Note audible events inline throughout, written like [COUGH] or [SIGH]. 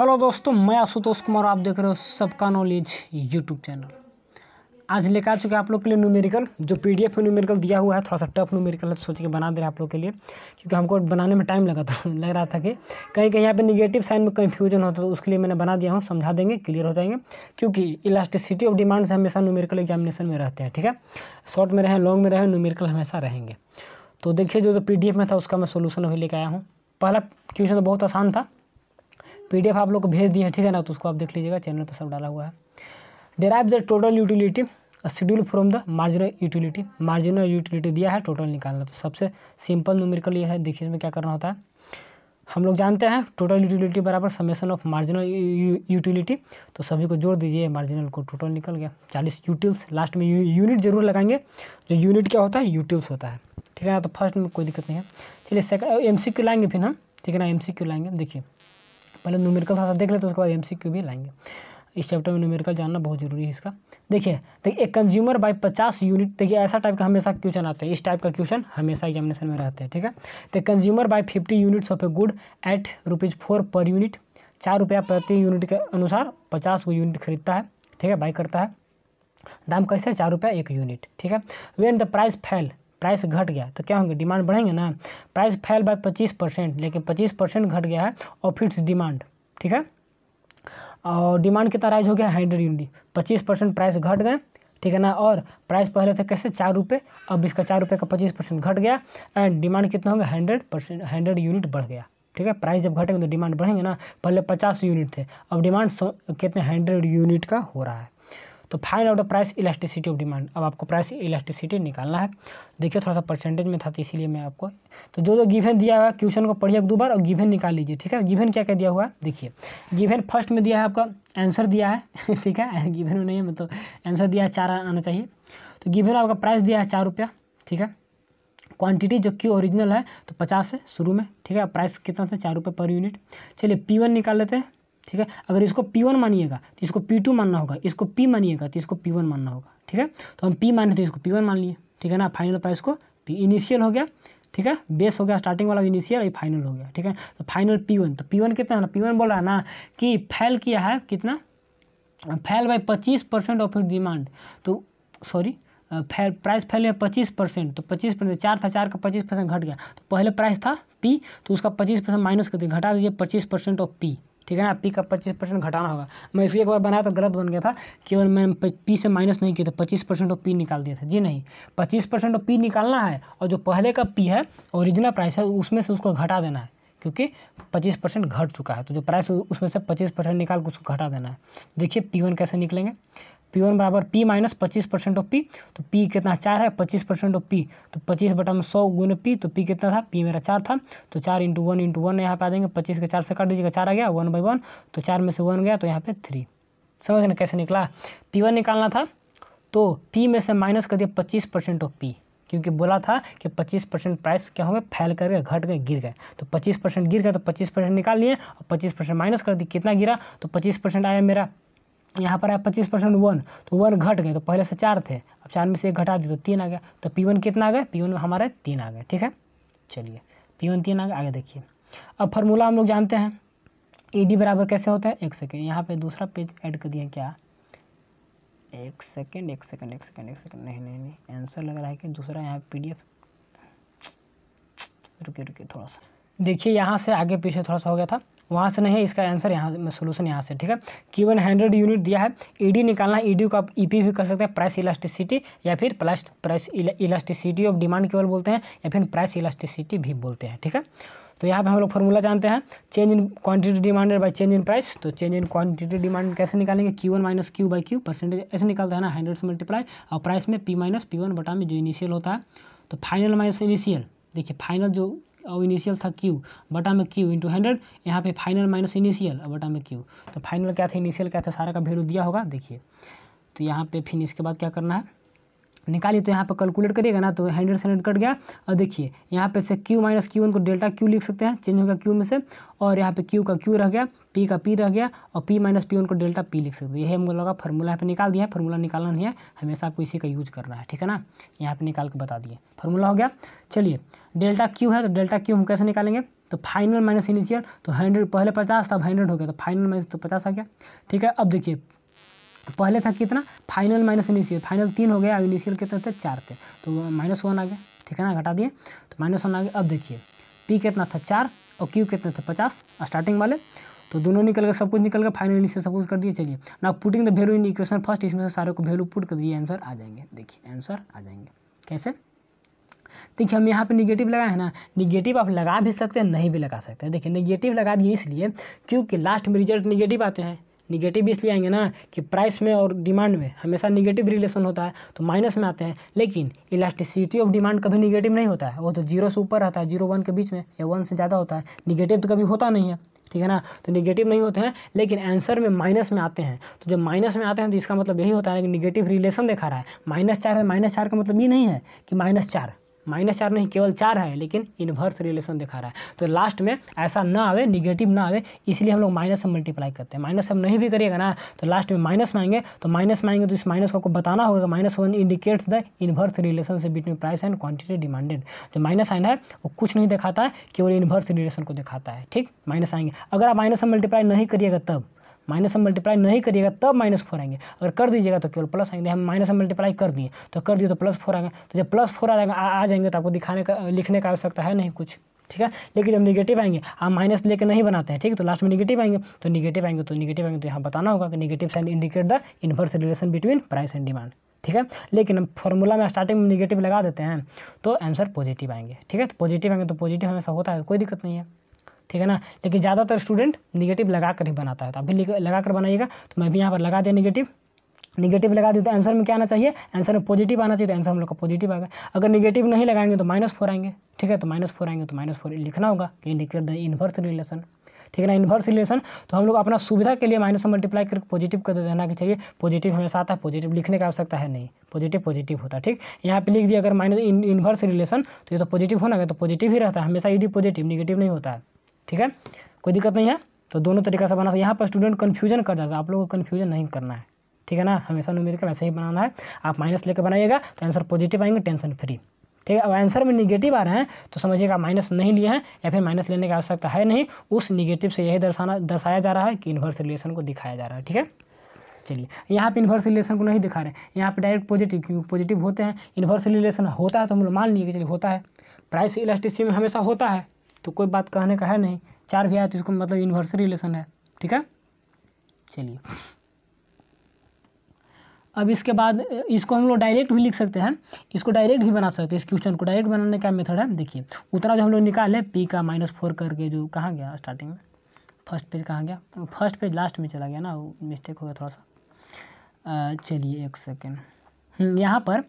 hello दोस्तों मैं आशुतोष कुमार आप देख रहे हो सबका नॉलेज यूट्यूब चैनल आज लेकर आ चुके हैं आप लोग के लिए न्यूमेरिकल जो पीडीएफ एफ न्यूमेरिकल दिया हुआ है थोड़ा सा टफ न्यूमेरिकल है तो सोच के बना दे रहे हैं आप लोग के लिए क्योंकि हमको बनाने में टाइम लगा था [LAUGHS] लग रहा था कि कहीं कहीं यहाँ पे निगेटिव साइन में कन्फ्यूजन होता तो उसके लिए मैंने बना दिया हूँ समझा देंगे क्लियर हो जाएंगे क्योंकि इलास्टिसिटी ऑफ डिमांड से हमेशा न्यूमेरिकल एग्जामिनेशन में रहते हैं ठीक है शॉर्ट में रहें लॉन्ग में रहें न्यूमेरिकल हमेशा रहेंगे तो देखिए जो पी तो में था उसका मैं सोल्यूशन अभी लेकर आया हूँ पहला क्वेश्चन तो बहुत आसान था पीडीएफ आप लोग को भेज दिए हैं ठीक है ना तो उसको आप देख लीजिएगा चैनल पर सब डाला हुआ है derive the total utility schedule from the marginal utility marginal utility दिया है टोटल निकालना तो सबसे सिंपल न्यूमेरिकल ये है देखिए इसमें क्या करना होता है हम लोग जानते हैं टोटल यूटिलिटी बराबर समेसन ऑफ मार्जिनल यूटिलिटी तो सभी को जोड़ दीजिए मार्जिनल को टोटल निकल गया चालीस यूटिल्स लास्ट में यूनिट जरूर लगाएंगे जो यूनिट क्या होता है यूटिल्स होता है ठीक है ना तो फर्स्ट में कोई दिक्कत नहीं है चलिए सेकंड एम सी क्यू लाएंगे फिर हम ठीक है ना एम सी क्यू लाएंगे देखिए पहले न्यूमेरिकल थोड़ा सा देख लेते तो उसके बाद एम भी लाएंगे इस चैप्टर में न्यूमेरिकल जानना बहुत जरूरी है इसका देखिए देखिए तो एक कंज्यूमर बाय पचास यूनिट देखिए ऐसा टाइप का हमेशा क्वेश्चन आता है इस टाइप का क्वेश्चन हमेशा एग्जामिनेशन में रहते हैं ठीक है तो consumer buy fifty units of a good at rupees four per unit चार रुपया प्रति यूनिट के अनुसार पचास को यूनिट खरीदता है ठीक है बाई करता है दाम कैसे है चार रुपया एक यूनिट ठीक है when the price fall price घट गया तो क्या होंगे डिमांड बढ़ेंगे ना प्राइस फैल बाय पच्चीस परसेंट लेकिन पच्चीस परसेंट घट गया है और डिमांड ठीक है और डिमांड कितना राइज हो गया हंड्रेड यूनिट पच्चीस परसेंट प्राइस घट गए ठीक है ना और प्राइस पहले थे कैसे चार रुपये अब इसका चार रुपये का पच्चीस परसेंट घट गया एंड डिमांड कितना होगा हंड्रेड परसेंट हंड्रेड यूनिट बढ़ गया ठीक है प्राइस जब घटेंगे तो डिमांड बढ़ेंगे ना पहले पचास यूनिट थे अब डिमांड कितने हंड्रेड यूनिट का हो रहा है तो find out the price elasticity of demand अब आपको प्राइस इलास्टिसिटी निकालना है देखिए थोड़ा सा परसेंटेज में था तो इसीलिए मैं आपको तो जो जो गिवन दिया हुआ है क्वेश्चन को पढ़िए एक दो बार और गिवन निकाल लीजिए ठीक है गिवन क्या क्या दिया हुआ है देखिए गिवन फर्स्ट में दिया है आपका आंसर दिया है [LAUGHS] ठीक है गिवन में नहीं है मतलब आंसर दिया है चार आना चाहिए तो गिवन आपका प्राइस दिया है चार रुपया ठीक है क्वांटिटी जो क्यू ओरिजिनल है तो पचास है शुरू में ठीक है प्राइस कितना था चार रुपये पर यूनिट चलिए पी वन निकाल लेते हैं ठीक है अगर इसको पी वन मानिएगा तो इसको पी टू मानना होगा इसको पी मानिएगा तो इसको पी वन मानना होगा ठीक है तो हम पी माने तो इसको पी वन मान लिए ठीक है ना फाइनल प्राइस को पी इनिशियल हो गया ठीक है बेस हो गया स्टार्टिंग वाला इनिशियल और फाइनल हो गया ठीक है तो फाइनल पी वन तो पी वन कितना है ना पी वन बोल रहा है ना कि फैल किया है कितना फैल बाई पच्चीस परसेंट ऑफ इट डिमांड तो सॉरी फैल प्राइस फैल है पच्चीस परसेंट तो पच्चीस परसेंट चार था चार का पच्चीस परसेंट घट गया तो पहले प्राइस था पी तो उसका पच्चीस परसेंट माइनस कर दिया घटा दीजिए पच्चीस परसेंट ऑफ पी ठीक है ना पी का पच्चीस परसेंट घटाना होगा मैं इसलिए एक बार बनाया तो गलत बन गया था केवल मैंने पी से माइनस नहीं किया था पच्चीस परसेंट ऑफ पी निकाल दिया था जी नहीं पच्चीस परसेंट ऑफ पी निकालना है और जो पहले का पी है ओरिजिनल प्राइस है उसमें से उसको घटा देना है क्योंकि पच्चीस परसेंट घट चुका है तो जो प्राइस उसमें से पच्चीस परसेंट निकाल के उसको घटा देना है देखिए पी वन कैसे निकलेंगे पी वन बराबर पी माइनस पच्चीस परसेंट ऑफ पी तो पी कितना चार है पच्चीस परसेंट ऑफ पी तो पच्चीस बटा में सौ गुण पी तो पी कितना था पी मेरा चार था तो चार इंटू वन इंटू वन यहाँ पे आ जाएंगे पच्चीस का चार से काट दीजिएगा चार आ गया वन बाई वन तो चार में से वन गया तो यहाँ पे थ्री समझ ना कैसे निकला पी वन निकालना था तो पी में से माइनस कर दिया पच्चीस परसेंट ऑफ पी क्योंकि बोला था कि पच्चीस परसेंट प्राइस क्या होंगे फैल कर गए घट गए गिर गए तो 25 परसेंट गिर गए तो 25 परसेंट निकाल लिए और 25 परसेंट माइनस कर दिए कितना गिरा तो 25 परसेंट आया मेरा यहाँ पर आया पच्चीस परसेंट वन तो वन घट गए तो पहले से चार थे अब चार में से एक घटा दिए तो तीन आ गया तो पी वन कितना आ गया पी वन में हमारे तीन आ गए ठीक है चलिए पी वन तीन आ गया आगे देखिए अब फार्मूला हम लोग जानते हैं ई डी बराबर कैसे होता है एक सेकेंड यहाँ पे दूसरा पेज ऐड कर दिया क्या एक सेकेंड एक सेकेंड एक सेकेंड एक सेकेंड नहीं नहीं नहीं आंसर लग रहा है कि दूसरा यहाँ पी डी एफ रुके रुके थोड़ा सा देखिए यहाँ से आगे पीछे थोड़ा सा हो गया था वहाँ से नहीं है इसका आंसर यहाँ सोल्यूशन यहाँ से ठीक है वन हंड्रेड यूनिट दिया है ईडी e निकालना ईडी e को आप ईपी e भी कर सकते हैं प्राइस इलास्टिसिटी या फिर plus price elasticity of demand केवल बोलते हैं या फिर प्राइस इलास्टिसिटी भी बोलते हैं ठीक है तो यहाँ पे हम लोग फॉर्मूला जानते हैं change in quantity demanded by change in price तो चेंज इन क्वांटिटी डिमांड कैसे निकालेंगे Q one minus Q by Q percentage ऐसे निकालते हैं ना हंड्रेड से मल्टीप्लाई और प्राइस में पी माइनस पी वन बटा में जो इनिशियल होता है तो फाइनल माइनस इनिशियल देखिए फाइनल जो और इनिशियल था क्यू बटा में क्यू इंटू हंड्रेड यहाँ पे फाइनल माइनस इनिशियल और बटा में क्यू तो फाइनल क्या था इनिशियल क्या था सारा का वैल्यू दिया होगा देखिए तो यहाँ पे फिर इसके बाद क्या करना है निकालिए तो यहाँ पर कैलकुलेट करिएगा ना तो हंड्रेड से कट गया और देखिए यहाँ पे से क्यू माइनस क्यू उनको डेल्टा क्यू लिख सकते हैं चेंज होगा क्यू में से और यहाँ पे क्यू का क्यू रह गया पी का पी रह गया और पी माइनस पी उनको डेल्टा पी लिख सकते हैं तो यही हम लोग का फार्मूला यहाँ पे निकाल दिया है फार्मूला निकालना नहीं है हमेशा आपको इसी का यूज करना है ठीक है ना यहाँ पर निकाल के बता दिए फार्मूला हो गया चलिए डेल्टा क्यू है तो डेल्टा क्यू हम कैसे निकालेंगे तो फाइनल माइनस इनिशियल तो हंड्रेड पहले पचास था अब हंड्रेड हो गया तो फाइनल माइनस तो पचास आ गया ठीक है अब देखिए तो पहले था कितना फाइनल माइनस इनिशियल फाइनल तीन हो गया अब इनिशियल कितने थे चार थे तो माइनस वन आ गया ठीक है ना घटा दिए तो माइनस वन आ गया अब देखिए पी कितना था चार और क्यू कितने थे पचास स्टार्टिंग वाले तो दोनों निकल गए सब कुछ निकल गया फाइनल इनिशियल सब कुछ कर दिए चलिए ना putting the value in equation first इसमें से सारे को वैल्यू पुट कर दिए आंसर आ जाएंगे देखिए आंसर आ जाएंगे कैसे देखिए हम यहाँ पे निगेटिव लगाए हैं ना निगेटिव आप लगा भी सकते हैं नहीं भी लगा सकते हैं देखिए निगेटिव लगा दिए इसलिए क्योंकि लास्ट में रिजल्ट निगेटिव आते हैं निगेटिव इसलिए आएंगे ना कि प्राइस में और डिमांड में हमेशा निगेटिव रिलेशन होता है तो माइनस में आते हैं लेकिन इलास्टिसिटी ऑफ डिमांड कभी निगेटिव नहीं होता है वो तो जीरो से ऊपर रहता है जीरो वन के बीच में या वन से ज़्यादा होता है निगेटिव तो कभी होता नहीं है ठीक है ना तो निगेटिव नहीं होते हैं लेकिन आंसर में माइनस में आते हैं तो जब माइनस में आते हैं तो इसका मतलब यही होता है कि निगेटिव रिलेशन दिखा रहा है माइनस चार है माइनस चार का मतलब ये नहीं है कि माइनस चार माइनस चार नहीं केवल चार है लेकिन इन्वर्स रिलेशन दिखा रहा है तो लास्ट में ऐसा ना आवे निगेटिव ना आवे इसलिए हम लोग माइनस से मल्टीप्लाई करते हैं माइनस हम नहीं भी करिएगा ना तो लास्ट में माइनस मांगे तो माइनस मांगे तो इस माइनस को आपको बताना होगा minus one indicates the inverse relation से between price and quantity demanded जो माइनस साइन है वो कुछ नहीं दिखाता है केवल इन्वर्स रिलेशन को दिखाता है ठीक माइनस आएंगे अगर आप माइनस से मल्टीप्लाई नहीं करिएगा तब माइनस हम मल्टीप्लाई नहीं करिएगा तब माइनस फोर आएंगे अगर कर दीजिएगा तो केवल प्लस आएंगे हम माइनस हम मल्टीप्लाई कर दिए तो कर दिए तो प्लस फोर आएंगे तो जब प्लस फोर आएगा आ जाएंगे तो आपको दिखाने का लिखने का आवश्यकता है नहीं कुछ ठीक है लेकिन जब निगेटिव आएंगे आप माइनस लेके नहीं बनाते हैं ठीक है तो लास्ट में निगेटिव आएंगे तो निगेटिव आएंगे तो निगेटिव आएंगे तो यहाँ बताना होगा कि negative sign indicate the inverse relation between price and demand ठीक है लेकिन हम फॉर्मूला में स्टार्टिंग में निगेटिव लगा देते हैं तो आंसर पॉजिटिव आएंगे ठीक है तो पॉजिटिव आएंगे तो पॉजिटिव हमेशा होता है कोई दिक्कत नहीं है ठीक है ना लेकिन ज़्यादातर स्टूडेंट निगेटिव लगा कर ही बनाता है तो अभी लगा कर बनाइएगा तो मैं भी यहाँ पर लगा दिया निगेटिव निगेटिव लगा दिया तो आंसर में क्या आना चाहिए आंसर में पॉजिटिव आना चाहिए तो आंसर हम लोग का पॉजिटिव आएगा अगर निगेटिव नहीं लगाएंगे तो माइनस फोर आएंगे ठीक है तो माइनस फोर आएंगे तो माइनस फोर लिखना होगा इंडिकेट द इन्वर्स रिलेशन ठीक है ना इन्वर्स रिलेशन तो हम लोग अपना सुविधा के लिए माइनस मल्टीप्लाई करके पॉजिटिव कर देना कि चाहिए पॉजिटिव हमेशा आता है पॉजिटिव लिखने का आवश्यकता है नहीं पॉजिटिव पॉजिटिव होता है ठीक यहाँ पे लिख दिया अगर माइनस इन्वर्स रिलेशन तो ये तो पॉजिटिव होना तो पॉजिटिव ही रहता है हमेशा ईडी पॉजिटिव निगेटिव नहीं होता है ठीक है कोई दिक्कत नहीं है तो दोनों तरीका से बना सकते यहाँ पर स्टूडेंट कन्फ्यूजन कर जाता है आप लोगों को कन्फ्यूजन नहीं करना है ठीक है ना हमेशा न्यूमेरिकल ऐसे ही बनाना है आप माइनस लेकर बनाइएगा तो आंसर पॉजिटिव आएंगे टेंशन फ्री ठीक है अब आंसर में निगेटिव आ रहे हैं तो समझिएगा माइनस नहीं लिए हैं या फिर माइनस लेने की आवश्यकता है नहीं उस निगेटिव से यही दर्शाना दर्शाया जा रहा है कि इन्वर्स रिलेशन को दिखाया जा रहा है ठीक है चलिए यहाँ पे इन्वर्स रिलेशन को नहीं दिखा रहे हैं यहाँ पे डायरेक्ट पॉजिटिव क्योंकि पॉजिटिव होते हैं इन्वर्स रिलेशन होता है तो हम लोग मान लीजिए चलिए होता है प्राइस इलास्टिसिटी में हमेशा होता है तो कोई बात कहने का है नहीं चार भी आया तो इसको मतलब यूनिवर्सल रिलेशन है ठीक है चलिए अब इसके बाद इसको हम लोग डायरेक्ट भी लिख सकते हैं इसको डायरेक्ट भी बना सकते हैं इस क्वेश्चन को डायरेक्ट बनाने का मेथड है देखिए उतना जो हम लोग निकाले पी का माइनस फोर करके जो कहाँ गया स्टार्टिंग में फर्स्ट पेज कहाँ गया फर्स्ट पेज लास्ट में चला गया ना मिस्टेक हो गया थोड़ा सा चलिए एक सेकेंड हम्म, यहाँ पर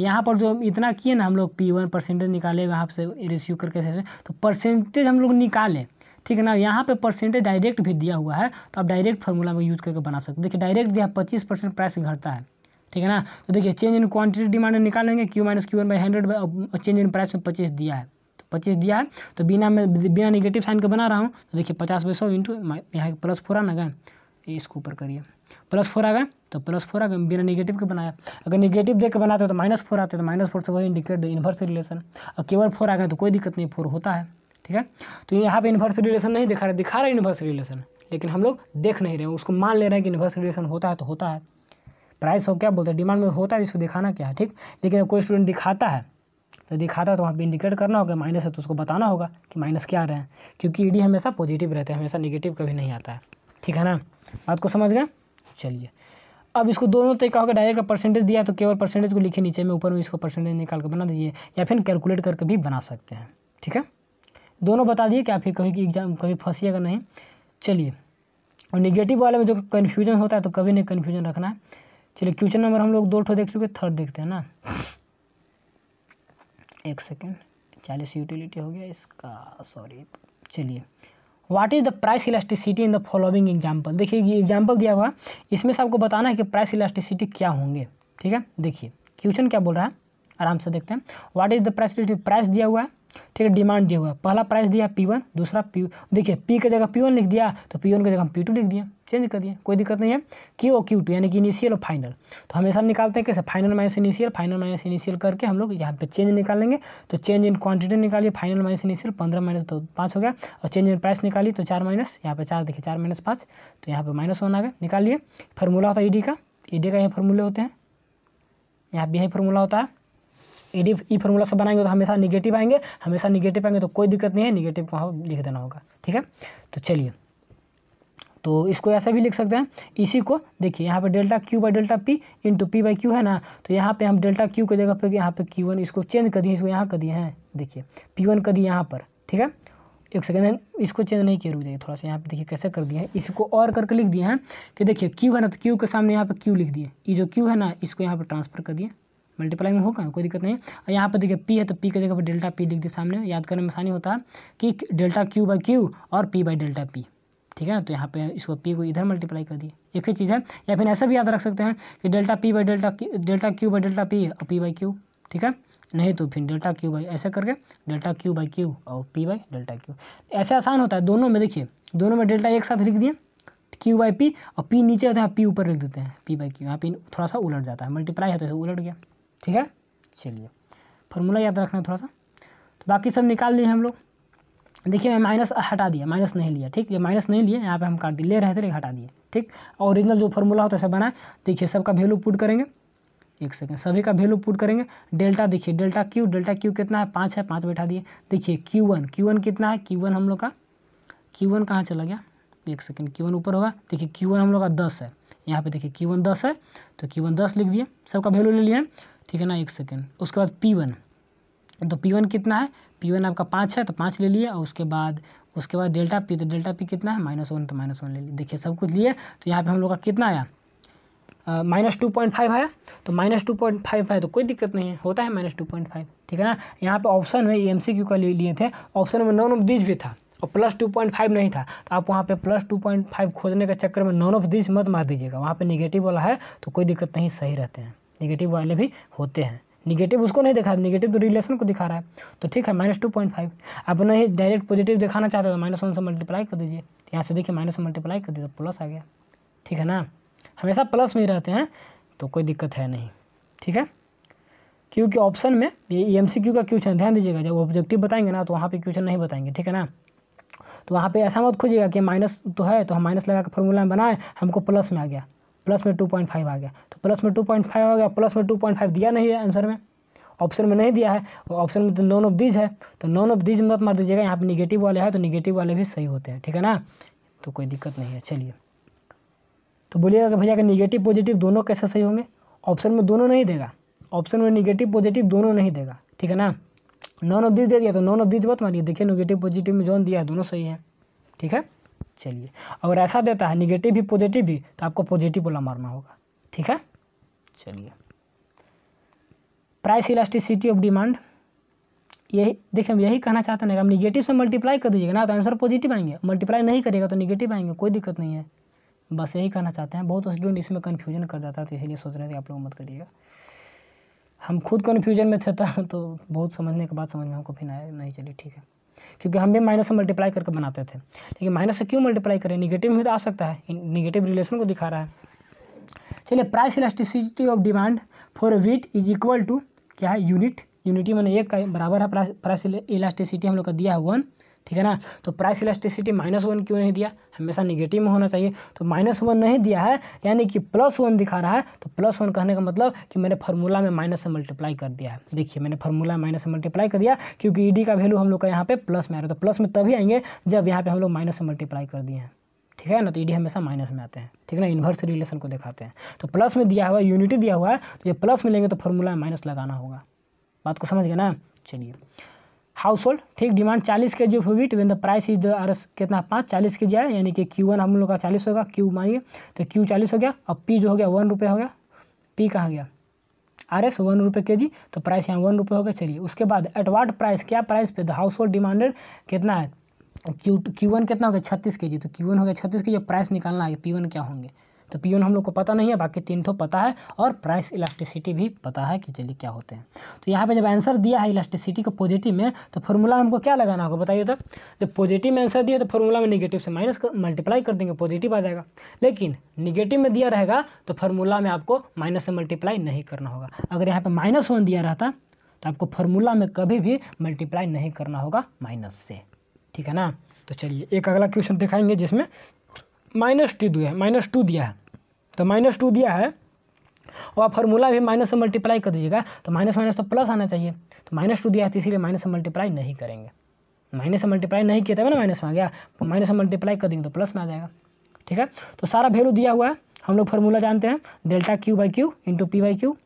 यहाँ पर जो इतना किए ना हम लोग पी वन परसेंटेज निकाले वहाँ से रेशियो करके से तो परसेंटेज हम लोग निकालें ठीक है ना यहाँ पे परसेंटेज डायरेक्ट भी दिया हुआ है तो आप डायरेक्ट फार्मूला में यूज़ करके बना सकते हो देखिए डायरेक्ट दिया पच्चीस परसेंट प्राइस घटता है ठीक है ना तो देखिए चेंज इन क्वांटिटी डिमांड निकालेंगे Q minus Q one by hundred change in price में पच्चीस दिया है तो पच्चीस दिया है तो बिना में बिना निगेटिव साइन के बना रहा हूँ तो देखिए पचास बाई सौ इंटू यहाँ प्लस फोर आना गए इसको ऊपर करिए प्लस फोर आ गया तो प्लस फोर आ गया बिना निगेटिव के बनाया अगर निगेटिव के बनाते तो माइनस फोर आते तो माइनस फोर से वही इंडिकेट द इन्वर्स रिलेशन और केवल फोर आ गया तो कोई दिक्कत नहीं फोर होता है ठीक है तो यहाँ पर इन्वर्स रिलेशन नहीं दिखा रहे दिखा रहे इन्वर्स रिलेशन लेकिन हम लोग देख नहीं रहे हैं उसको मान ले रहे हैं कि इन्वर्स रिलेशन होता है तो होता है प्राइस हो क्या बोलते हैं डिमांड में होता है इसको दिखाना क्या है ठीक लेकिन कोई स्टूडेंट दिखाता है तो दिखाता है तो वहाँ पे इंडिकेट करना होगा माइनस है तो उसको बताना होगा कि माइनस क्या आ रहे हैं क्योंकि ईडी हमेशा पॉजिटिव रहते हैं हमेशा निगेटिव कभी नहीं आता है ठीक है ना बात को समझ गए चलिए अब इसको दोनों तरीका होगा डायरेक्ट का परसेंटेज दिया तो केवल परसेंटेज को लिखे नीचे में ऊपर में इसको परसेंटेज निकाल कर बना दीजिए या फिर कैलकुलेट करके भी बना सकते हैं ठीक है दोनों बता दिए क्या फिर कभी एग्जाम कभी फंसीएगा नहीं चलिए और निगेटिव वाले में जो कन्फ्यूजन होता है तो कभी नहीं कन्फ्यूजन रखना है चलिए क्वेश्चन नंबर हम लोग दो ठो देख चुके थर्ड देखते हैं ना एक सेकेंड चालीस यूटिलिटी हो गया इसका सॉरी चलिए what is the price elasticity in the following example देखिए ये एग्जाम्पल दिया हुआ इसमें से आपको बताना है कि प्राइस इलास्टिसिटी क्या होंगे ठीक है देखिए क्वेश्चन क्या बोल रहा है आराम से देखते हैं what is the price price दिया हुआ है ठीक है डिमांड दिया हुआ पहला प्राइस दिया पी वन दूसरा पी देखिए पी की जगह पी वन लिख दिया तो पी वन की जगह हम पी टू लिख दिया चेंज कर दिया कोई दिक्कत नहीं है क्यू और क्यू टू यानी कि इनिशियल और फाइनल तो हमेशा निकालते हैं कैसे final minus initial final minus initial करके हम लोग यहाँ पे चेंज निकालेंगे तो चेंज इन क्वांटिटी निकालिए फाइनल माइनस इनिशियल पंद्रह माइनस तो पाँच हो गया और चेंज इन प्राइस निकाली तो चार माइनस यहाँ पे चार देखिए चार माइनस पाँच तो यहाँ पे माइनस वन आ गया निकालिए फार्मूला होता है ई e का ई e का ये फार्मूले होते हैं यहाँ पर यही फार्मूला होता है ई डी ई फार्मूला से बनाएंगे तो हमेशा निगेटिव आएंगे हमेशा निगेटिव आएंगे तो कोई दिक्कत नहीं है निगेटिव वहाँ लिख देना होगा ठीक है तो चलिए तो इसको ऐसे भी लिख सकते हैं इसी को देखिए यहाँ पे delta Q by delta P into P by Q है ना तो यहाँ पे हम डेल्टा क्यू की जगह पे यहाँ पे क्यू वन इसको चेंज कर दिए इसको यहाँ कर दिए हैं देखिए पी वन कर दिए यहाँ पर ठीक है एक सेकेंड है इसको चेंज नहीं किया रुक जाइए थोड़ा सा यहाँ पे देखिए कैसे कर दिए हैं इसको और करके लिख दिए हैं कि देखिए क्यू है ना तो क्यू के सामने यहाँ पर क्यू लिख दिए ये जो क्यू है ना इसको यहाँ पर ट्रांसफर कर दिए मल्टीप्लाई में होगा कोई दिक्कत नहीं और यहाँ पर देखिए पी है तो पी की जगह पर डेल्टा पी लिख दिए सामने याद करने में आसानी होता है कि डेल्टा क्यू बाई क्यू और पी बाई डेल्टा पी ठीक है तो यहाँ पे इसको पी को इधर मल्टीप्लाई कर दिए एक ही चीज़ है या फिर ऐसा भी याद रख सकते हैं कि delta P by delta delta Q by delta P और पी बाई क्यू ठीक है नहीं तो फिर डेल्टा क्यू बाई ऐसा करके डेल्टा क्यू बाई क्यू और पी बाई डेल्टा क्यू ऐसे आसान होता है दोनों में देखिए दोनों में डेल्टा एक साथ लिख दिए क्यू बाई पी और पी नीचे होता है पी ऊपर लिख देते हैं पी बाई क्यू यहाँ पे थोड़ा सा उलट जाता है मल्टीप्लाई है तो उलट गया ठीक है चलिए फॉर्मूला याद रखना थोड़ा सा तो बाकी सब निकाल लिए हम लोग देखिए मैं माइनस हटा दिया माइनस नहीं लिया ठीक ये माइनस नहीं लिए यहाँ पे हम काट दिए ले रहे थे लेकिन हटा दिए ठीक ओरिजिनल जो फॉर्मूला होता है सब बनाए देखिए सबका वैल्यू पुट करेंगे एक सेकेंड सभी का वैल्यू पुट करेंगे डेल्टा देखिए डेल्टा क्यू डेल्टा क्यू कितना है पाँच है पाँच बैठा दिए देखिए क्यू वन क्यू वन कितना है क्यू वन हम लोग का क्यू वन कहाँ चला गया एक सेकेंड क्यू वन ऊपर होगा देखिए क्यू वन हम लोग का दस है यहाँ पे देखिए क्यू वन दस है तो क्यू वन दस लिख दिए सबका वैल्यू ले लिए ठीक है ना एक सेकेंड उसके बाद पी वन तो पी वन कितना है पी वन आपका पाँच है तो पाँच ले लिए और उसके बाद उसके बाद डेल्टा पी तो डेल्टा पी कितना है माइनस वन तो माइनस वन ले लिए देखिए सब कुछ लिए तो यहाँ पे हम लोग का कितना आया माइनस टू पॉइंट फाइव आया तो माइनस टू पॉइंट फाइव है तो कोई दिक्कत नहीं है होता है माइनस टू पॉइंट फाइव ठीक है ना यहाँ पे ऑप्शन में एम सी क्यू का ले लिए थे option number none of these भी था और प्लस टू पॉइंट फाइव नहीं था तो आप वहाँ पे प्लस टू पॉइंट फाइव खोजने के चक्कर में नॉन ऑफ दिज मत मार दीजिएगा वहाँ पे निगेटिव वाला है तो कोई दिक्कत नहीं सही रहते हैं निगेटिव वाले भी होते हैं निगेटिव उसको नहीं दिखा निगेटिव तो रिलेशन को दिखा रहा है तो ठीक है माइनस टू पॉइंट फाइव आप नहीं डायरेक्ट पॉजिटिव दिखाना चाहते तो माइनस वन से मल्टीप्लाई कर दीजिए यहाँ से देखिए माइनस मल्टीप्लाई कर दीजिए तो प्लस आ गया ठीक है ना हमेशा प्लस में ही रहते हैं तो कोई दिक्कत है नहीं ठीक है क्योंकि ऑप्शन में ये एम सी क्यू का क्वेश्चन ध्यान दीजिएगा जब ऑब्जेक्टिव बताएंगे ना तो वहाँ पर क्वेश्चन नहीं बताएंगे ठीक है ना तो वहाँ पर ऐसा मत खोजिएगा कि माइनस तो है तो हम माइनस लगा के फॉर्मूला में बनाए हमको प्लस में आ गया प्लस में टू पॉइंट फाइव आ गया तो प्लस में टू पॉइंट फाइव आ गया प्लस में टू पॉइंट फाइव दिया नहीं है आंसर में ऑप्शन में नहीं दिया है ऑप्शन में तो नॉन ऑफ दीज है तो नॉन ऑफ दीज मत मार दीजिएगा यहाँ पर निगेटिव वाले हैं तो निगेटिव वाले भी सही होते हैं ठीक है ना तो कोई दिक्कत नहीं है चलिए तो बोलिएगा भैया कि निगेटिव पॉजिटिव दोनों कैसे सही होंगे ऑप्शन में दोनों नहीं देगा ऑप्शन में निगेटिव पॉजिटिव दोनों नहीं देगा ठीक है ना नॉन ऑफ दीज दे दिया तो नॉन ऑफ दीज मत मारिए देखिए निगेटिव पॉजिटिव में जोन दिया है दोनों सही है ठीक है चलिए अगर ऐसा देता है निगेटिव भी पॉजिटिव भी तो आपको पॉजिटिव वाला मारना होगा ठीक है चलिए प्राइस इलास्टिसिटी ऑफ डिमांड यही देखिए हम यही कहना चाहते हैं हम निगेटिव से मल्टीप्लाई कर दीजिएगा ना तो आंसर पॉजिटिव आएंगे मल्टीप्लाई नहीं करेगा तो निगेटिव आएंगे कोई दिक्कत नहीं है बस यही कहना चाहते हैं बहुत स्टूडेंट इसमें कन्फ्यूजन कर जाता है तो इसीलिए सोच रहे थे आप लोग मत करिएगा हम खुद कन्फ्यूजन में थे तो, तो बहुत समझने के बाद समझ में हमको फिर आया नहीं चलिए ठीक है क्योंकि हम भी माइनस से मल्टीप्लाई करके बनाते थे लेकिन माइनस से क्यों मल्टीप्लाई करें निगेटिव में तो आ सकता है निगेटिव रिलेशन को दिखा रहा है चलिए price elasticity of demand for wheat is equal to क्या है यूनिट यूनिटी मैंने एक का बराबर है प्राइस प्राइस इलास्टिसिटी हम लोग का दिया है वन ठीक है ना तो प्राइस इलास्टिसिटी माइनस वन क्यों नहीं दिया हमेशा निगेटिव में होना चाहिए तो माइनस वन नहीं दिया है यानी कि प्लस वन दिखा रहा है तो प्लस वन कहने का मतलब कि मैंने फार्मूला में माइनस से मल्टीप्लाई कर दिया है देखिए मैंने फार्मूला माइनस से मल्टीप्लाई कर दिया क्योंकि ई e का वैल्यू हम लोग का यहाँ पे प्लस में आ रहा है तो प्लस में तभी आएंगे जब यहाँ पे हम लोग माइनस से मल्टीप्लाई कर दिए हैं ठीक है ना तो ई e हमेशा माइनस में आते हैं ठीक है ना इन्वर्स रिलेशन को दिखाते हैं तो प्लस में दिया हुआ है यूनिटी दिया हुआ है तो ये प्लस तो में लेंगे तो फार्मूला माइनस लगाना होगा बात को समझ गए ना चलिए हाउस होल्ड ठीक डिमांड चालीस K G of wheat when the price is R कितना पाँच चालीस के जी आए यानी कि क्यू वन हम लोग का चालीस होगा क्यू मानिए तो क्यू चालीस हो गया और पी जो हो गया वन रुपये हो गया पी कहाँ गया आर एस वन रुपये के जी तो प्राइस यहाँ वन रुपये हो गया चलिए उसके बाद एट वाट प्राइस क्या प्राइस पे द हाउस होल्ड डिमांडेड कितना है क्यू क्यू वन कितना हो गया छत्तीस के जी तो क्यू वन हो गया छत्तीस के जी प्राइस निकालना है पी वन क्या होंगे तो पीओन हम लोग को पता नहीं है बाकी तीन ठो पता है और प्राइस इलास्टिसिटी भी पता है कि चलिए क्या होते हैं तो यहाँ पे जब आंसर दिया है इलास्टिसिटी को पॉजिटिव में तो फॉर्मूला हमको क्या लगाना होगा बताइए तो जब पॉजिटिव में आंसर दिया तो फॉर्मूला में निगेटिव से माइनस मल्टीप्लाई कर देंगे पॉजिटिव आ जाएगा लेकिन निगेटिव में दिया रहेगा तो फार्मूला में आपको माइनस से मल्टीप्लाई नहीं करना होगा अगर यहाँ पर माइनस वन दिया रहता तो आपको फार्मूला में कभी भी मल्टीप्लाई नहीं करना होगा माइनस से ठीक है ना तो चलिए एक अगला क्वेश्चन दिखाएंगे जिसमें माइनस टू दिया है माइनस टू दिया है तो माइनस टू दिया है और आप फॉर्मूला भी माइनस से मल्टीप्लाई कर दीजिएगा तो माइनस माइनस तो प्लस आना चाहिए तो माइनस टू दिया है तो इसीलिए माइनस से मल्टीप्लाई नहीं करेंगे माइनस से मल्टीप्लाई नहीं किया था ना माइनस में आ गया माइनस तो से मल्टीप्लाई कर देंगे तो प्लस में आ जाएगा ठीक है तो सारा वैल्यू दिया हुआ है हम लोग फार्मूला जानते हैं delta Q by Q into P by Q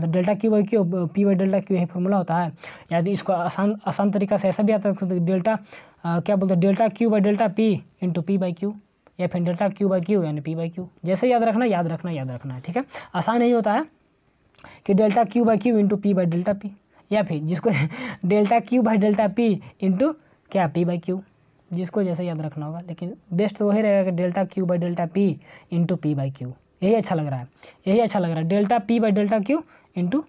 तो delta Q by Q P by delta Q यही फॉर्मूला होता है यदि इसको आसान आसान तरीका से ऐसा भी आता है डेल्टा क्या बोलते हैं delta Q by delta P into P by Q या फिर डेल्टा क्यू बाई क्यू यानी पी बाई क्यू जैसे याद रखना याद रखना याद रखना है ठीक है आसान नहीं होता है कि delta Q by Q into P by delta P या फिर जिसको [LAUGHS] delta Q by delta P into क्या पी बाई क्यू जिसको जैसे याद रखना होगा लेकिन बेस्ट तो वही रहेगा कि delta Q by delta P into P by Q यही अच्छा लग रहा है यही अच्छा लग रहा है delta P by delta Q into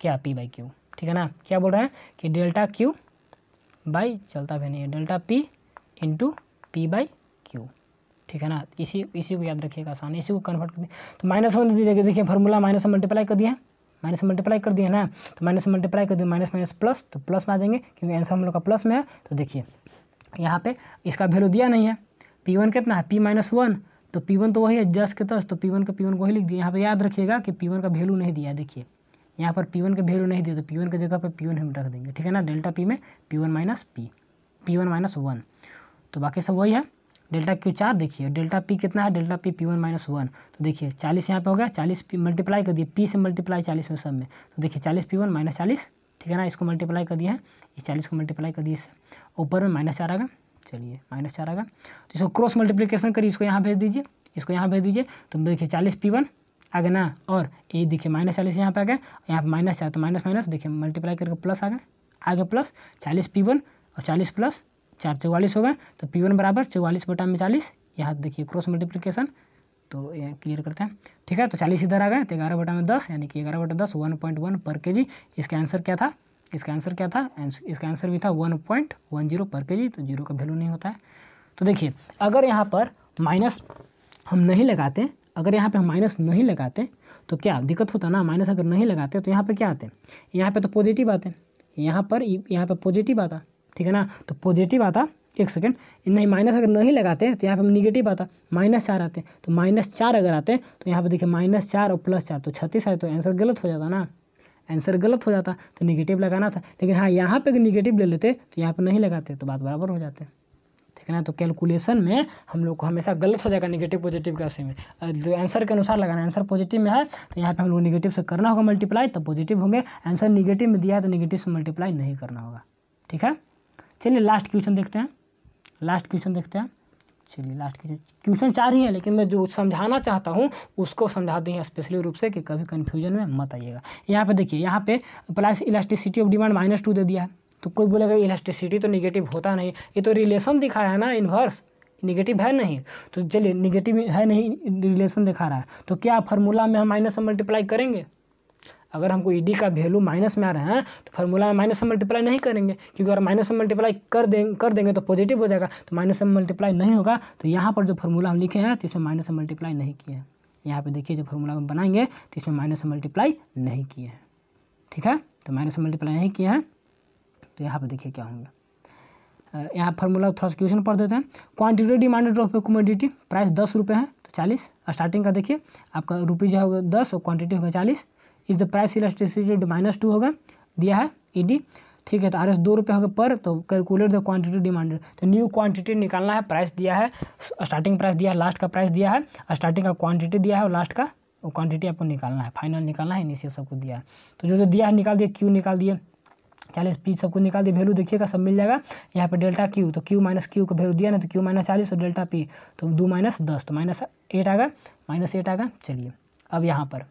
क्या पी बाई क्यू ठीक है ना क्या बोल रहे हैं कि डेल्टा क्यू बाई चलता भी नहीं है delta P into P by Q ठीक है ना इसी इसी को याद रखिएगा आसान इसी को कन्वर्ट कर दिया तो माइनस में देखिए देखिए फॉर्मूला माइनस में मल्टीप्लाई कर दिया माइनस मल्टीप्लाई कर दिया ना तो माइनस मल्टीप्लाई कर दिया माइनस माइनस प्लस तो प्लस में आ जाएंगे क्योंकि आंसर हम लोग का प्लस में है तो देखिए यहाँ पे इसका वैल्यू दिया नहीं है पी वन कितना है पी माइनस वन तो पी वन तो वही है दस के दस तो पी वन का पी वन को ही लिख दिया यहाँ पे याद रखिएगा कि पी वन का वैल्यू नहीं दिया देखिए यहाँ पर पी वन का वैल्यू नहीं दिया तो पी वन की जगह पर पी वन हम रख देंगे ठीक है ना डेल्टा पी में P one minus P P one minus one तो बाकी सब वही है डेल्टा क्यू चार देखिए डेल्टा पी कितना है delta P P one minus one तो देखिए चालीस यहाँ पे हो गया चालीस पी मल्टीप्लाई कर दिए पी से मल्टीप्लाई चालीस में सब में तो देखिए चालीस पी वन माइनस चालीस ठीक है ना इसको मल्टीप्लाई कर दिए हैं ये चालीस को मल्टीप्लाई कर दिए इससे ऊपर में माइनस चार आएगा चलिए माइनस चार आएगा तो इसको क्रॉस मल्टीप्लीकेशन करिए इसको यहाँ भेज दीजिए इसको यहाँ भेज दीजिए तो देखिए चालीस पी वन आ गया ना और ये देखिए माइनस चालीस यहाँ पर आ गया यहाँ पर माइनस चार तो माइनस माइनस देखिए मल्टीप्लाई करके प्लस आ गए आगे प्लस चालीस पी वन और चालीस प्लस चार चौवालीस होगा तो पी वन बराबर चौवालीस बटा में चालीस यहाँ देखिए क्रॉस मल्टीप्लीकेशन तो ये क्लियर करते हैं ठीक है तो चालीस इधर आ गए तो ग्यारह बटा में दस यानी कि ग्यारह बटा दस वन पॉइंट वन पर के जी इसका आंसर क्या था इसका आंसर क्या था इसका आंसर भी था वन पॉइंट वन जीरो पर के जी तो जीरो का वैल्यू नहीं होता है तो देखिए अगर यहाँ पर माइनस हम नहीं लगाते अगर यहाँ पे हम माइनस नहीं लगाते तो क्या दिक्कत होता ना माइनस अगर नहीं लगाते तो यहाँ पे क्या आते हैं यहाँ पे तो पॉजिटिव आते हैं यहाँ पर यहाँ पे पॉजिटिव आता ठीक है ना तो पॉजिटिव आता एक सेकेंड नहीं माइनस अगर नहीं लगाते हैं तो यहाँ पे हम निगेटिव आता माइनस चार आते हैं तो माइनस चार अगर आते हैं तो यहाँ पे देखिए माइनस चार और प्लस चार तो छत्तीस आए तो आंसर गलत हो जाता ना आंसर गलत हो जाता तो निगेटिव लगाना था लेकिन हाँ यहाँ पे अगर निगेटिव ले लेते तो यहाँ पर नहीं लगाते तो बात बराबर हो जाते ठीक है ना तो कैलकुलेशन में हम लोग को हमेशा गलत हो जाएगा निगेटिव पॉजिटिव का से जो आंसर के अनुसार लगाना आंसर पॉजिटिव में है तो यहाँ पर हम लोग निगेटिव से करना होगा मल्टीप्लाई तो पॉजिटिव होंगे आंसर निगेटिव में दिया है तो निगेटिव से मल्टीप्लाई नहीं करना होगा ठीक है चलिए लास्ट क्वेश्चन देखते हैं लास्ट क्वेश्चन देखते हैं चलिए लास्ट क्वेश्चन क्वेश्चन चार ही है लेकिन मैं जो समझाना चाहता हूँ उसको समझा दें स्पेशली रूप से कि कभी कन्फ्यूजन में मत आइएगा यहाँ पर देखिए यहाँ पे plus elasticity of demand minus two दे दिया है तो कोई बोलेगा इलास्टिसिटी तो निगेटिव होता नहीं ये तो रिलेशन दिखा रहा है ना इन्वर्स निगेटिव है नहीं तो चलिए निगेटिव है नहीं रिलेशन दिखा रहा है तो क्या फार्मूला में हम माइनस से मल्टीप्लाई करेंगे अगर हमको ई का वैल्यू माइनस में आ रहे हैं तो फार्मूला में माइनस से मल्टीप्लाई नहीं करेंगे क्योंकि अगर माइनस से मल्टीप्लाई कर दें कर देंगे तो पॉजिटिव हो जाएगा तो माइनस से मल्टीप्लाई नहीं होगा तो यहाँ पर जो फार्मूला हम लिखे हैं तो इसमें माइनस से मल्टीप्लाई नहीं किए हैं यहाँ पर देखिए जो फार्मूला हम बनाएंगे तो इसमें माइनस से मल्टीप्लाई नहीं किए हैं ठीक है तो माइनस से मल्टीप्लाई नहीं किए हैं तो यहाँ पर देखिए क्या होंगे यहाँ फार्मूला थोड़ा सा क्वेश्चन पढ़ देते हैं quantity demanded of commodity price दस रुपये है तो चालीस स्टार्टिंग का देखिए आपका रुपीज़ होगा दस और क्वान्टिटी होगा चालीस is the price elasticity minus two होगा दिया है ई e डी ठीक है तो आर एस दो रुपये होगा पर तो कैलकुलेट द क्वांटिटी डिमांडेड तो न्यू क्वांटिटी निकालना है प्राइस दिया है स्टार्टिंग प्राइस दिया है लास्ट का प्राइस दिया है स्टार्टिंग का क्वांटिटी दिया है और लास्ट का वो क्वांटिटी आपको निकालना है फाइनल निकालना है इनिशियल सबको दिया है तो जो जो दिया है निकाल दिया क्यू निकाल दिए चालीस पी सबको निकाल दिए वैल्यू देखिएगा सब मिल जाएगा यहाँ पर डेल्टा क्यू तो क्यू माइनस क्यू का वैल्यू दिया ना तो क्यू माइनस चालीस और डेल्टा पी तो दो माइनस दस तो माइनस एट आ गया माइनस एट आ गया चलिए अब यहाँ पर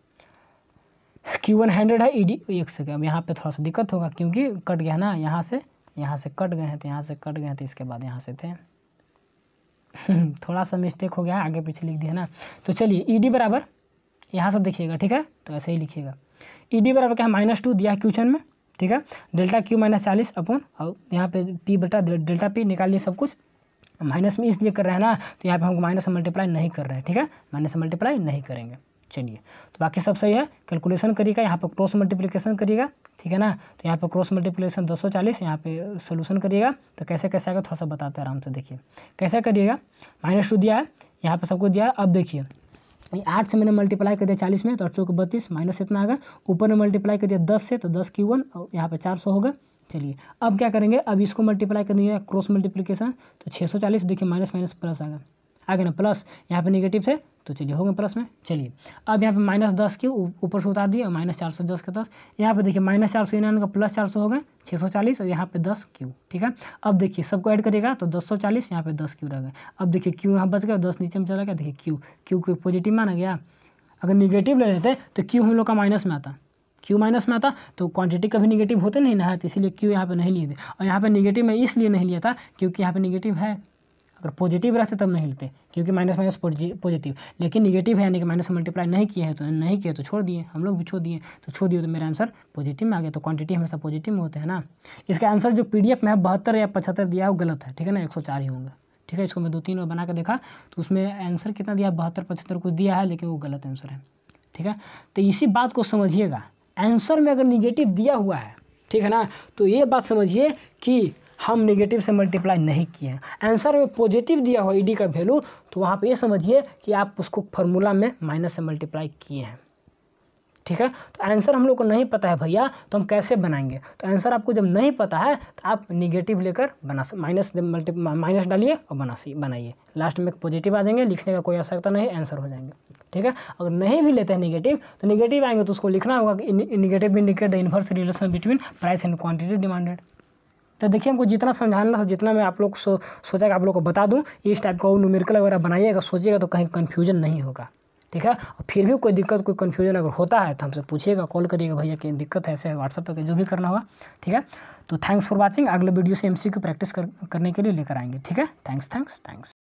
क्यू वन हंड्रेड है ई e डी एक सेकेंड यहाँ पे थोड़ा सा दिक्कत होगा क्योंकि कट गया ना यहाँ से यहाँ से कट गए हैं तो यहाँ से कट गए हैं तो इसके बाद यहाँ से थे [LAUGHS] थोड़ा सा मिस्टेक हो गया आगे पीछे लिख दिया ना तो चलिए ई e डी बराबर यहाँ से देखिएगा ठीक है तो ऐसे ही लिखिएगा ई e डी बराबर क्या है माइनस टू दिया है क्वेश्चन में ठीक है डेल्टा क्यू माइनस चालीस अपन और यहाँ पे पी बेटा डेल्टा पी निकाल लिए सब कुछ माइनस में इसलिए कर रहे हैं ना तो यहाँ पे हम माइनस मल्टीप्लाई नहीं कर रहे हैं ठीक है माइनस मल्टीप्लाई नहीं करेंगे चलिए तो बाकी सब सही है कैलकुलेशन करिएगा यहाँ पर क्रॉस मल्टीप्लिकेशन करिएगा ठीक है ना तो यहाँ पर क्रॉस मल्टीप्लिकेशन दो सौ चालीस यहाँ पर सोल्यूशन करिएगा तो कैसे कैसे आएगा थोड़ा सा बताते हैं आराम से देखिए कैसे करिएगा माइनस टू दिया है यहाँ पर सबको दिया है अब देखिए ये आठ से मैंने मल्टीप्लाई कर दिया चालीस में तो आठ सौ को बत्तीस माइनस इतना आ गया ऊपर ने मल्टीप्लाई कर दिया दस से तो दस की वन और यहाँ पर चार सौ होगा चलिए अब क्या करेंगे अब इसको मल्टीप्लाई करनी है क्रॉस मल्टीप्लीकेशन तो छः सौ चालीस देखिए माइनस माइनस प्लस आ गया आ गया ना प्लस यहाँ पे नेगेटिव थे तो चलिए हो गए प्लस में चलिए अब यहाँ पे माइनस दस के ऊपर से उतार दिए माइनस चार सौ दस के दस यहाँ पे देखिए माइनस चार सौ इन्यानवे का प्लस चार सौ हो गए छः सौ चालीस और यहाँ पे दस क्यू ठीक है अब देखिए सबको ऐड करिएगा तो दस सौ चालीस यहाँ पे दस क्यू रह गए अब देखिए क्यू यहाँ बच गया दस नीचे में चला गया देखिए क्यू क्यू क्यू पॉजिटिव माना गया अगर निगेटिव ले लेते तो क्यू हम लोग का माइनस में आता क्यू माइनस में आता तो क्वांटिटी कभी निगेटिव होते नहीं ना तो इसीलिए क्यू यहाँ पे नहीं लिए थे और यहाँ पे निगेटिव मैं इसलिए नहीं लिया था क्योंकि यहाँ पे निगेटिव है अगर पॉजिटिव रहते तब नहीं हिलते क्योंकि माइनस माइनस पॉजिटिव लेकिन निगेटिव है यानी कि माइनस मल्टीप्लाई नहीं किए हैं तो नहीं किए तो छोड़ दिए हम लोग भी छोड़ दिए तो छोड़ दिए तो मेरा आंसर पॉजिटिव में आ गया तो क्वांटिटी हमेशा पॉजिटिव में होते हैं ना इसका आंसर जो पी में है बहत्तर या पचहत्तर दिया वो गलत है ठीक है ना एक ही होंगे ठीक है इसको मैं दो तीन बार बना के देखा तो उसमें आंसर कितना दिया बहत्तर पचहत्तर कुछ दिया है लेकिन वो गलत आंसर है ठीक है तो इसी बात को समझिएगा आंसर में अगर निगेटिव दिया हुआ है ठीक है ना तो ये बात समझिए कि हम निगेटिव से मल्टीप्लाई नहीं किए हैं आंसर में पॉजिटिव दिया हुआ ई का वैल्यू तो वहाँ पर ये समझिए कि आप उसको फार्मूला में माइनस से मल्टीप्लाई किए हैं ठीक है तो आंसर हम लोग को नहीं पता है भैया तो हम कैसे बनाएंगे तो आंसर आपको जब नहीं पता है तो आप निगेटिव लेकर बना माइनस मल्टी माइनस डालिए और बना बनाइए लास्ट में पॉजिटिव आ जाएंगे लिखने का कोई आवश्यकता नहीं आंसर हो जाएंगे ठीक है अगर नहीं भी लेते हैं निगेटिव तो निगेटिव आएंगे तो उसको लिखना होगा कि negative indicate the inverse relation between price and quantity demanded तो देखिए हमको जितना समझाना था जितना मैं आप लोग सो, सोचा कि आप लोग को बता दूँ इस टाइप का वो न्यूमेरिकल वगैरह बनाइएगा सोचिएगा तो कहीं कन्फ्यूजन नहीं होगा ठीक है और फिर भी कोई दिक्कत कोई कन्फ्यूजन अगर होता है तो हमसे पूछिएगा कॉल करिएगा भैया कि दिक्कत है ऐसे व्हाट्सअप पर जो भी करना होगा ठीक है तो थैंक्स फॉर वॉचिंग अगले वीडियो से एम की प्रैक्टिस कर, करने के लिए लेकर आएंगे ठीक है थैंक्स थैंक्स थैंक्स